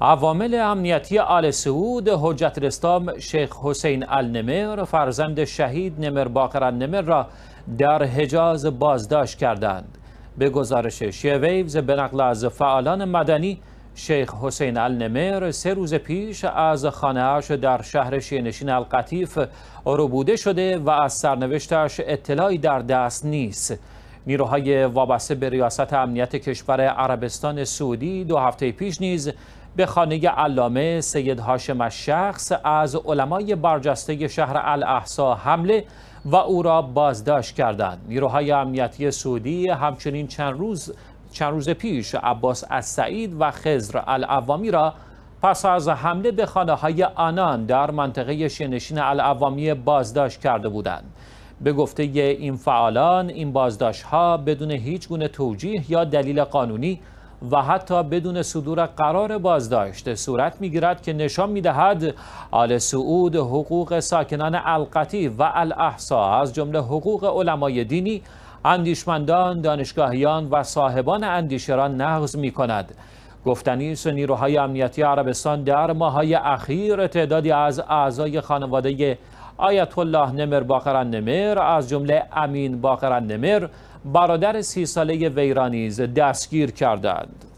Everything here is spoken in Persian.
عوامل امنیتی آل سعود حجت رستام شیخ حسین النمر فرزند شهید نمر باقر النمر را در حجاز بازداشت کردند به گزارش شیویوز به نقل از فعالان مدنی شیخ حسین النمر سه روز پیش از خانهاش در شهر شینشین القطیف ربوده شده و از سرنوشتش اطلاعی در دست نیست نیروهای وابسته به ریاست امنیت کشور عربستان سعودی دو هفته پیش نیز به خانه علامه سید هاشم شخص از علمای برجسته شهر الاحسا حمله و او را بازداشت کردند نیروهای امنیتی سعودی همچنین چند روز چند روز پیش عباس از سعید و خزر العوامی را پس از حمله به خانه های آنان در منطقه شنشین العوامی بازداشت کرده بودند به گفته این فعالان این بازداشت ها بدون هیچ گونه توجیه یا دلیل قانونی و حتی بدون صدور قرار بازداشت صورت میگیرد که نشان میدهد آل سعود حقوق ساکنان القتی و الاحسا از جمله حقوق علمای دینی اندیشمندان، دانشگاهیان و صاحبان اندیشه را نقض می کند. گفتنی است نیروهای امنیتی عربستان در ماهای اخیر تعدادی از اعضای خانواده آیت الله نمر باقران نمر از جمله امین باقران نمر برادر سی ساله ویرانیز دستگیر کردند